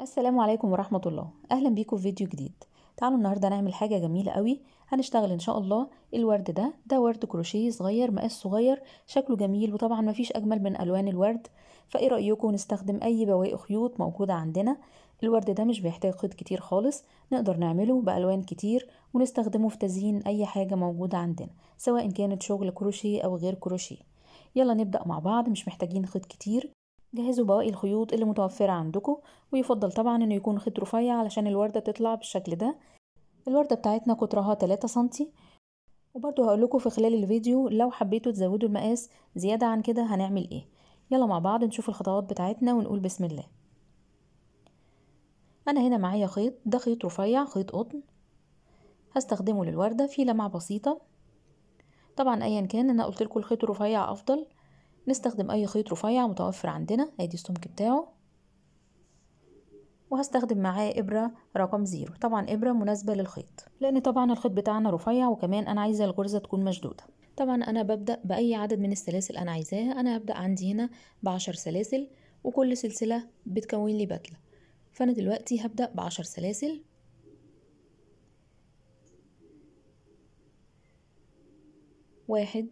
السلام عليكم ورحمة الله أهلا بيكم في فيديو جديد تعالوا النهاردة نعمل حاجة جميلة قوي هنشتغل إن شاء الله الورد ده ده ورد كروشيه صغير مقاس صغير شكله جميل وطبعا مفيش أجمل من ألوان الورد فإيه رأيكم نستخدم أي بواقي خيوط موجودة عندنا الورد ده مش بيحتاج خيط كتير خالص نقدر نعمله بألوان كتير ونستخدمه في تزيين أي حاجة موجودة عندنا سواء كانت شغل كروشيه أو غير كروشيه يلا نبدأ مع بعض مش محتاجين خيط كتير جهزوا بواقي الخيوط اللي متوفرة عندكم ويفضل طبعا انه يكون خيط رفيع علشان الوردة تطلع بالشكل ده الوردة بتاعتنا قطرها 3 سنتي وبرضو هقولكوا في خلال الفيديو لو حبيتوا تزودوا المقاس زيادة عن كده هنعمل ايه يلا مع بعض نشوف الخطوات بتاعتنا ونقول بسم الله انا هنا معايا خيط ده خيط رفيع خيط قطن هستخدمه للوردة في لمعة بسيطة طبعا ايا كان انا قلت لكم الخيط الرفيع افضل نستخدم اي خيط رفيع متوفر عندنا ادي السمك بتاعه وهستخدم معاه إبرة رقم زيرو طبعا إبرة مناسبة للخيط لأن طبعا الخيط بتاعنا رفيع وكمان أنا عايزة الغرزة تكون مشدودة طبعا أنا ببدأ بأي عدد من السلاسل أنا عايزاها أنا هبدأ عندي هنا بعشر سلاسل وكل سلسلة بتكون لي بدلة فأنا دلوقتي هبدأ بعشر سلاسل واحد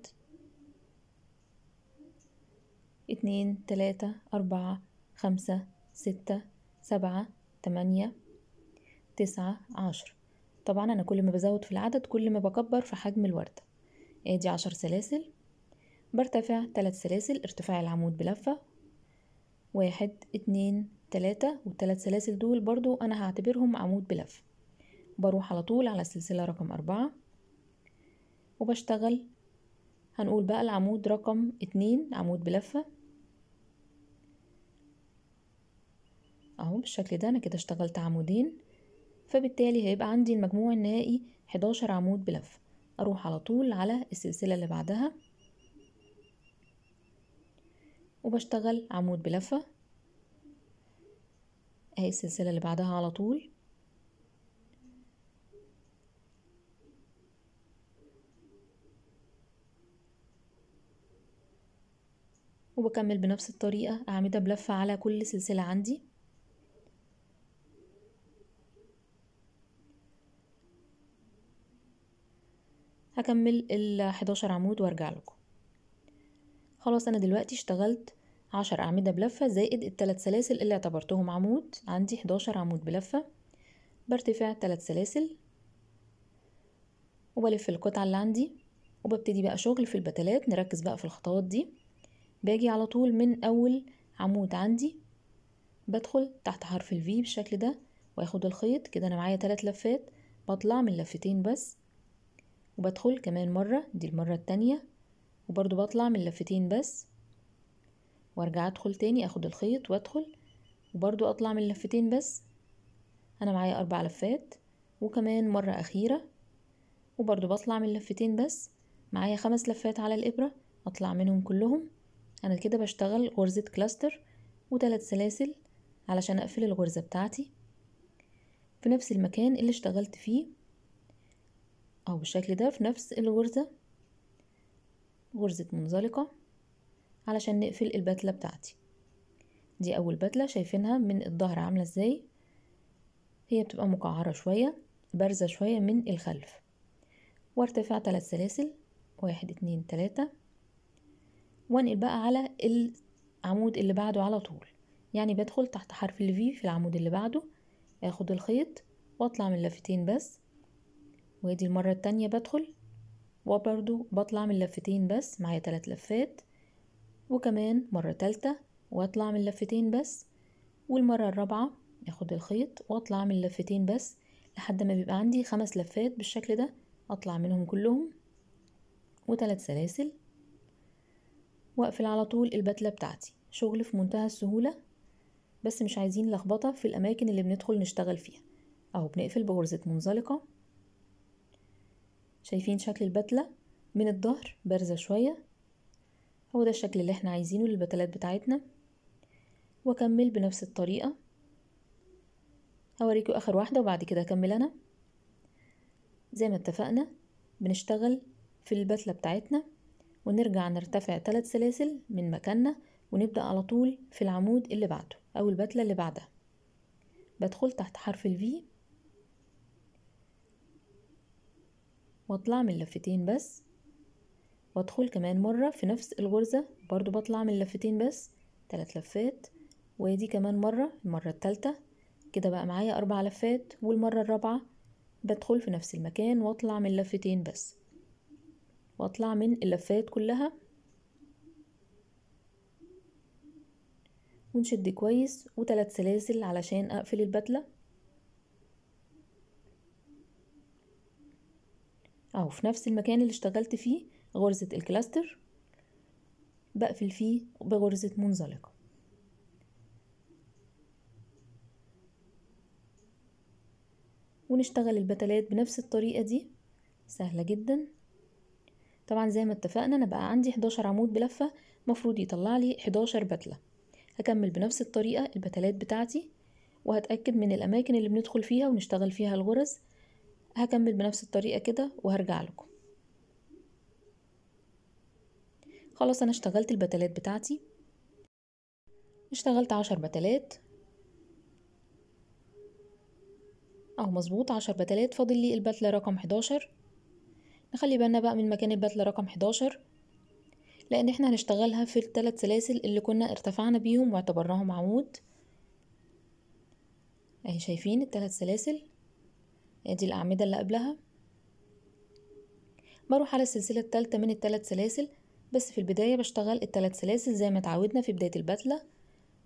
اتنين تلاتة أربعة خمسة ستة سبعة تمانية تسعة عشر طبعا أنا كل ما بزود في العدد كل ما بكبر في حجم الوردة ادي عشر سلاسل برتفع تلات سلاسل ارتفاع العمود بلفة واحد اتنين تلاتة والتلات سلاسل دول برضو أنا هعتبرهم عمود بلفة بروح على طول على السلسلة رقم أربعة وبشتغل هنقول بقى العمود رقم اتنين عمود بلفة اهو بالشكل ده انا كده اشتغلت عمودين فبالتالي هيبقى عندي المجموع النهائي 11 عمود بلف اروح على طول على السلسلة اللي بعدها وبشتغل عمود بلفة اهي السلسلة اللي بعدها على طول وبكمل بنفس الطريقة أعمدة بلفة على كل سلسلة عندي هكمل ال 11 عمود وارجع لكم خلاص انا دلوقتي اشتغلت عشر أعمدة بلفة زائد التلات سلاسل اللي اعتبرتهم عمود عندي حداشر عمود بلفة برتفع تلات سلاسل وبلف القطعة اللي عندي وببتدي بقى شغل في البتلات نركز بقى في الخطوات دي باجي على طول من أول عمود عندي بدخل تحت حرف الفي بالشكل ده واخد الخيط كده أنا معايا تلات لفات بطلع من لفتين بس وبدخل كمان مرة دي المرة التانية وبرضو بطلع من لفتين بس وارجع ادخل تاني اخد الخيط وادخل وبرضو اطلع من لفتين بس انا معايا اربع لفات وكمان مرة اخيرة وبرضو بطلع من لفتين بس معايا خمس لفات على الابرة اطلع منهم كلهم انا كده بشتغل غرزة كلاستر وثلاث سلاسل علشان اقفل الغرزة بتاعتي في نفس المكان اللي اشتغلت فيه أو بالشكل ده في نفس الغرزة غرزة منزلقة علشان نقفل البتلة بتاعتي دي أول بتلة شايفينها من الظهر عاملة ازاي هي بتبقى مقعرة شوية بارزة شوية من الخلف وارتفع ثلاث سلاسل واحد اتنين تلاتة وانقل بقى على العمود اللي بعده على طول يعني بدخل تحت حرف الفي في العمود اللي بعده اخد الخيط واطلع من لفتين بس وادي المرة التانية بدخل وبرضو بطلع من لفتين بس معايا تلات لفات وكمان مرة تالتة واطلع من لفتين بس والمرة الرابعة اخد الخيط واطلع من لفتين بس لحد ما بيبقى عندي خمس لفات بالشكل ده اطلع منهم كلهم وتلات سلاسل واقفل على طول البتلة بتاعتي شغل في منتهى السهولة بس مش عايزين لخبطة في الأماكن اللي بندخل نشتغل فيها أهو بنقفل بغرزة منزلقة شايفين شكل البتلة من الظهر بارزة شوية هو ده الشكل اللي احنا عايزينه للبتلات بتاعتنا واكمل بنفس الطريقة هوريكم اخر واحدة وبعد كده اكمل انا زي ما اتفقنا بنشتغل في البتلة بتاعتنا ونرجع نرتفع ثلاث سلاسل من مكاننا ونبدأ على طول في العمود اللي بعده أو البتلة اللي بعدها بدخل تحت حرف الفي واطلع من لفتين بس وادخل كمان مرة في نفس الغرزة برضو بطلع من لفتين بس تلات لفات وادي كمان مرة المرة التالتة كده بقى معايا اربع لفات والمرة الرابعة بدخل في نفس المكان واطلع من لفتين بس واطلع من اللفات كلها ونشد كويس وثلاث سلاسل علشان اقفل البدله اهو في نفس المكان اللي اشتغلت فيه غرزة الكلاستر بقفل فيه بغرزة منزلقة ونشتغل البتلات بنفس الطريقة دي سهلة جدا طبعا زي ما اتفقنا انا بقى عندي 11 عمود بلفة مفروض يطلع لي 11 بتلة هكمل بنفس الطريقة البتلات بتاعتي وهتأكد من الأماكن اللي بندخل فيها ونشتغل فيها الغرز هكمل بنفس الطريقة كده وهرجع لكم خلاص انا اشتغلت البتلات بتاعتي اشتغلت عشر بتلات اهو مظبوط عشر بتلات فاضل لي البتلة رقم حداشر نخلي بالنا بقى من مكان البتلة رقم حداشر لان احنا هنشتغلها في الثلاث سلاسل اللي كنا ارتفعنا بيهم واعتبرناهم عمود اهي شايفين الثلاث سلاسل ادي الأعمدة اللي قبلها بروح على السلسلة التالتة من التلات سلاسل بس في البداية بشتغل التلات سلاسل زي ما اتعودنا في بداية البتلة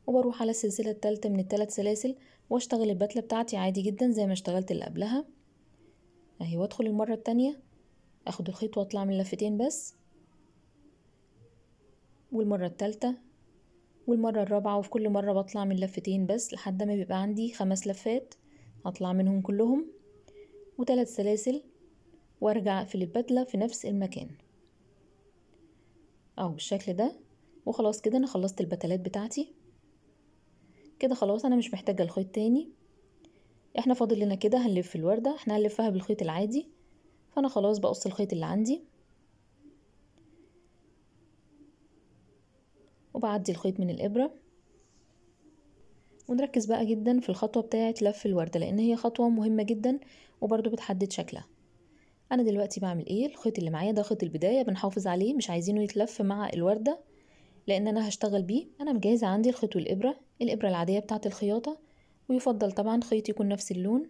وبروح على السلسلة التالتة من التلات سلاسل واشتغل البتلة بتاعتي عادي جدا زي ما اشتغلت اللي قبلها اهي وادخل المرة التانية اخد الخيط واطلع من لفتين بس والمرة التالتة والمرة الرابعة وفي كل مرة بطلع من لفتين بس لحد ما بيبقى عندي خمس لفات هطلع منهم كلهم وثلاث سلاسل وارجع اقفل البدله في نفس المكان اهو بالشكل ده وخلاص كده انا خلصت البتلات بتاعتي كده خلاص انا مش محتاجه الخيط تاني احنا فاضل لنا كده هنلف الورده احنا هنلفها بالخيط العادي فانا خلاص بقص الخيط اللي عندي وبعدي الخيط من الابره ونركز بقى جدا في الخطوة بتاعة لف الوردة لأن هي خطوة مهمة جدا وبرضو بتحدد شكلها أنا دلوقتي بعمل ايه الخيط اللي معايا ده خيط البداية بنحافظ عليه مش عايزينه يتلف مع الوردة لأن أنا هشتغل بيه أنا مجهزة عندي الخيط والإبرة الإبرة العادية بتاعة الخياطة ويفضل طبعا خيط يكون نفس اللون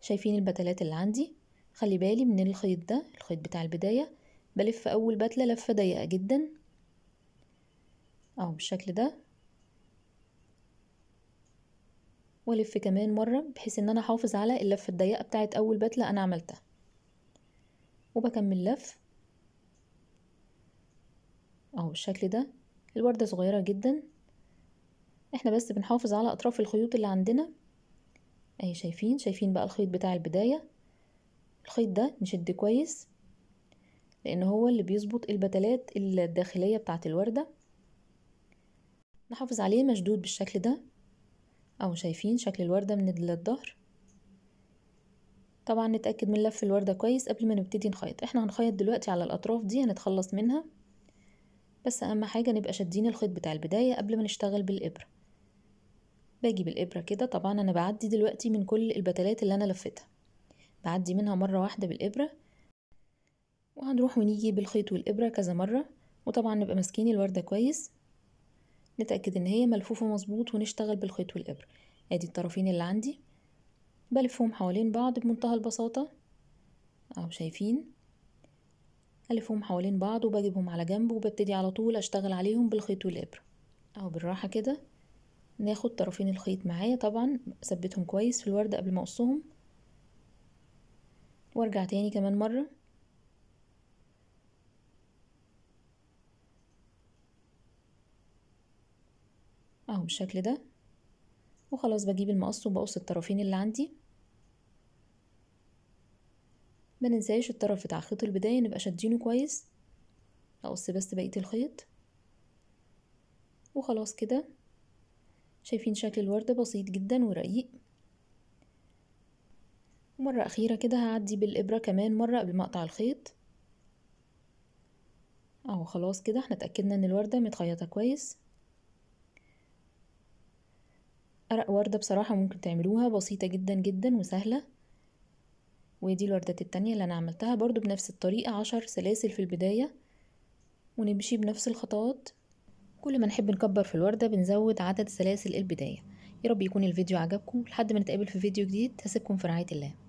شايفين البتلات اللي عندي خلي بالي من الخيط ده الخيط بتاع البداية بلف أول بتلة لفة ضيقة جدا أهو بالشكل ده والف كمان مرة بحيث ان انا احافظ على اللفة الضيقة بتاعت اول بدلة انا عملتها وبكمل لف اهو بالشكل ده الوردة صغيرة جدا احنا بس بنحافظ على اطراف الخيوط اللي عندنا اهي شايفين شايفين بقى الخيط بتاع البداية الخيط ده نشد كويس لان هو اللي بيظبط البتلات الداخلية بتاعت الوردة نحافظ عليه مشدود بالشكل ده اهو شايفين شكل الوردة من الظهر طبعا نتأكد من لف الوردة كويس قبل ما نبتدي نخيط احنا هنخيط دلوقتي على الأطراف دي هنتخلص منها بس أهم حاجة نبقى شادين الخيط بتاع البداية قبل ما نشتغل بالإبرة باجي بالإبرة كده طبعا أنا بعدي دلوقتي من كل البتلات اللي أنا لفتها بعدي منها مرة واحدة بالإبرة وهنروح ونيجي بالخيط والإبرة كذا مرة وطبعا نبقى ماسكين الوردة كويس نتأكد ان هي ملفوفة مظبوط ونشتغل بالخيط والإبرة ادي الطرفين اللي عندي بلفهم حوالين بعض بمنتهى البساطة اهو شايفين ألفهم حوالين بعض وبجيبهم على جنب وببتدي على طول أشتغل عليهم بالخيط والإبرة أهو بالراحة كده ناخد طرفين الخيط معايا طبعا ثبتهم كويس في الوردة قبل ما أقصهم وارجع تاني كمان مرة بالشكل ده وخلاص بجيب المقص وبقص الطرفين اللي عندي ما ننساش الطرف بتاع خيط البداية نبقى شادينه كويس اقص بس بقية الخيط وخلاص كده شايفين شكل الوردة بسيط جدا ورقيق مرة أخيرة كده هعدي بالإبرة كمان مرة قبل ما أقطع الخيط أهو خلاص كده احنا اتأكدنا إن الوردة متخيطة كويس أرق وردة بصراحة ممكن تعملوها بسيطة جدا جدا وسهلة ودي الوردات التانية اللي أنا عملتها برضو بنفس الطريقة عشر سلاسل في البداية ونمشي بنفس الخطوات كل ما نحب نكبر في الوردة بنزود عدد سلاسل البداية يارب يكون الفيديو عجبكم لحد ما نتقابل في فيديو جديد هسيبكم في رعاية الله